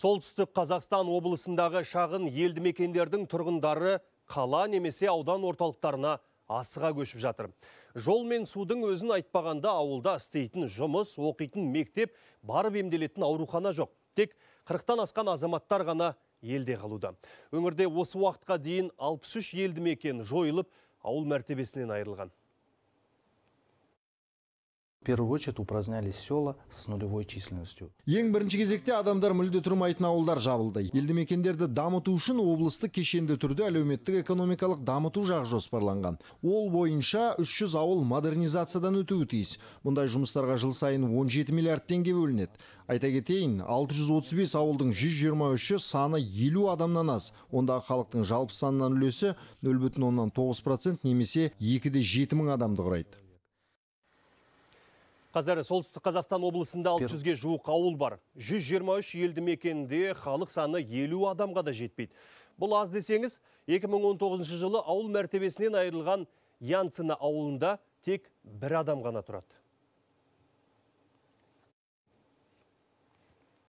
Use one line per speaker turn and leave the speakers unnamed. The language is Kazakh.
солтүстік Қазақстан облысындағы шағын елді мекендердің тұрғындары қала немесе аудан орталықтарына асыға көшіп жатыр. Жол мен судың өзін айтпағанда ауылда істейтін жұмыс, оқитын мектеп, барып емделетін аурухана жоқ. Тек 40-тан асқан азаматтар ғана елде қалуда. Өңірде осы уақытқа дейін 63 елді мекен жойылып, ауыл мәртебесінен айырылған.
В первую очередь упразднялись села с нулевой численностью.
Ең
бірінші кезекте адамдар мүлде тұрмайтын ауылдар жабылды. Елді мекендерді дамыту үшін облысты кешенді түрде әлеуметтік экономикалық дамыту жағы жоспарланған. Ол бойынша 300 ауыл модернизациядан өтуі тиіс. Мұндай жұмыстарға жыл сайын 17 миллиард теңге бөлінеді. Айта кетейін, 635 ауылдың 123-ші саны 50 адамнан аз. Ондағы халықтың жалпы санынан үлесі 0,9% немесе 2,7 мың адамды құрайды.
Қазір солтүстік Қазақстан облысында 600-ге жуық ауыл бар. 123 елді мекенде халық саны 50 адамға да жетпейді. Бұл аз десеңіз, 2019 жылы ауыл мәртебесінен айырылған Янцина ауылында тек бір адам ғана тұрады.